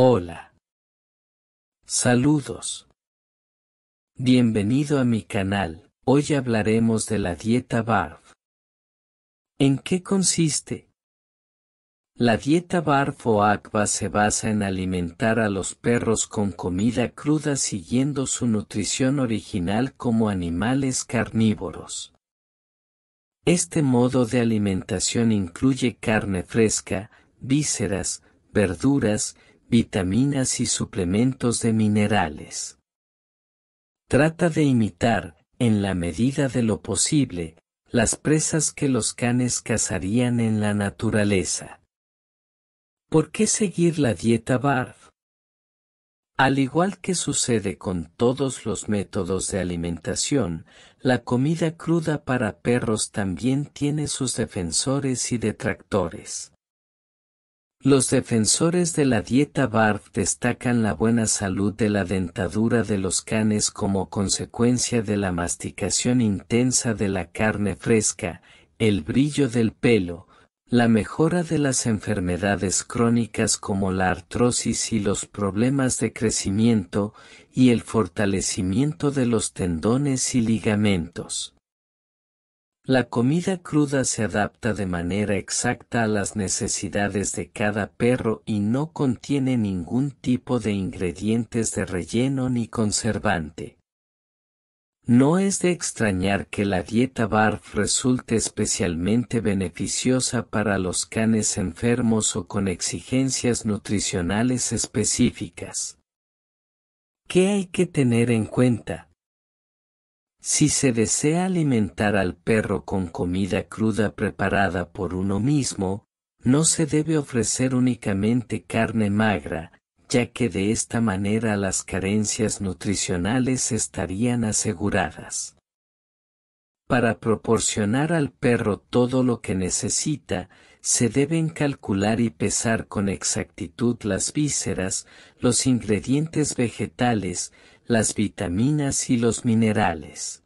Hola. Saludos. Bienvenido a mi canal. Hoy hablaremos de la dieta BARF. ¿En qué consiste? La dieta BARF o ACVA se basa en alimentar a los perros con comida cruda siguiendo su nutrición original como animales carnívoros. Este modo de alimentación incluye carne fresca, vísceras, verduras, vitaminas y suplementos de minerales. Trata de imitar, en la medida de lo posible, las presas que los canes cazarían en la naturaleza. ¿Por qué seguir la dieta BARF? Al igual que sucede con todos los métodos de alimentación, la comida cruda para perros también tiene sus defensores y detractores. Los defensores de la dieta BARF destacan la buena salud de la dentadura de los canes como consecuencia de la masticación intensa de la carne fresca, el brillo del pelo, la mejora de las enfermedades crónicas como la artrosis y los problemas de crecimiento, y el fortalecimiento de los tendones y ligamentos. La comida cruda se adapta de manera exacta a las necesidades de cada perro y no contiene ningún tipo de ingredientes de relleno ni conservante. No es de extrañar que la dieta BARF resulte especialmente beneficiosa para los canes enfermos o con exigencias nutricionales específicas. ¿Qué hay que tener en cuenta? Si se desea alimentar al perro con comida cruda preparada por uno mismo, no se debe ofrecer únicamente carne magra, ya que de esta manera las carencias nutricionales estarían aseguradas. Para proporcionar al perro todo lo que necesita, se deben calcular y pesar con exactitud las vísceras, los ingredientes vegetales, las vitaminas y los minerales.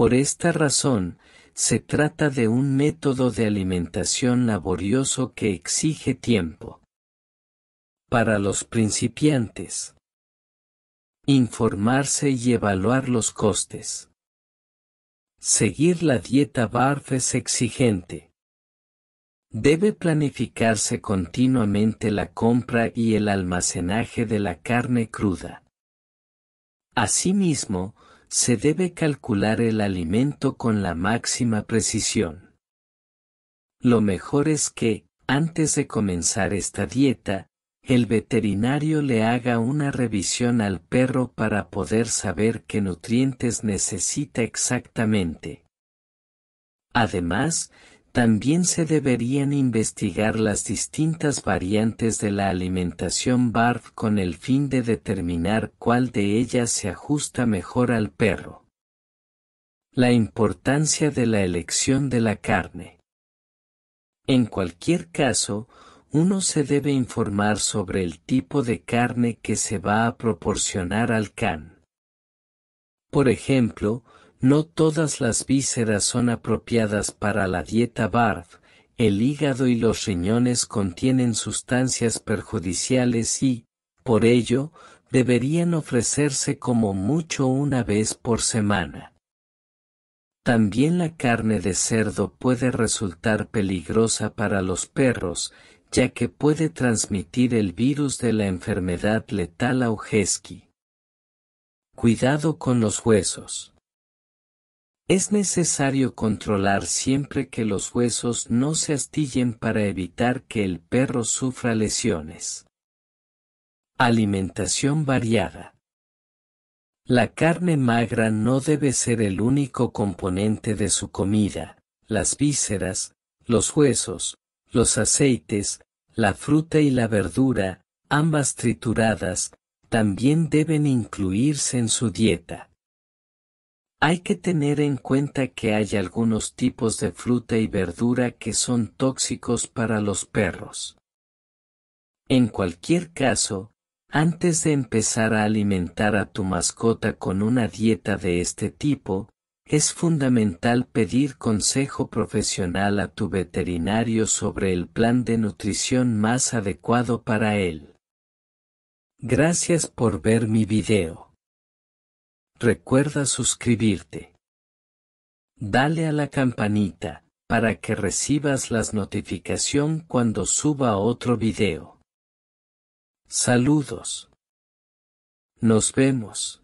Por esta razón, se trata de un método de alimentación laborioso que exige tiempo. Para los principiantes. Informarse y evaluar los costes. Seguir la dieta BARF es exigente. Debe planificarse continuamente la compra y el almacenaje de la carne cruda. Asimismo, se debe calcular el alimento con la máxima precisión. Lo mejor es que, antes de comenzar esta dieta, el veterinario le haga una revisión al perro para poder saber qué nutrientes necesita exactamente. Además, también se deberían investigar las distintas variantes de la alimentación BARF con el fin de determinar cuál de ellas se ajusta mejor al perro. La importancia de la elección de la carne. En cualquier caso, uno se debe informar sobre el tipo de carne que se va a proporcionar al can. Por ejemplo, no todas las vísceras son apropiadas para la dieta BARF, el hígado y los riñones contienen sustancias perjudiciales y, por ello, deberían ofrecerse como mucho una vez por semana. También la carne de cerdo puede resultar peligrosa para los perros, ya que puede transmitir el virus de la enfermedad letal Augeski. Cuidado con los huesos. Es necesario controlar siempre que los huesos no se astillen para evitar que el perro sufra lesiones. Alimentación variada. La carne magra no debe ser el único componente de su comida, las vísceras, los huesos, los aceites, la fruta y la verdura, ambas trituradas, también deben incluirse en su dieta. Hay que tener en cuenta que hay algunos tipos de fruta y verdura que son tóxicos para los perros. En cualquier caso, antes de empezar a alimentar a tu mascota con una dieta de este tipo, es fundamental pedir consejo profesional a tu veterinario sobre el plan de nutrición más adecuado para él. Gracias por ver mi video. Recuerda suscribirte. Dale a la campanita, para que recibas las notificación cuando suba otro video. Saludos. Nos vemos.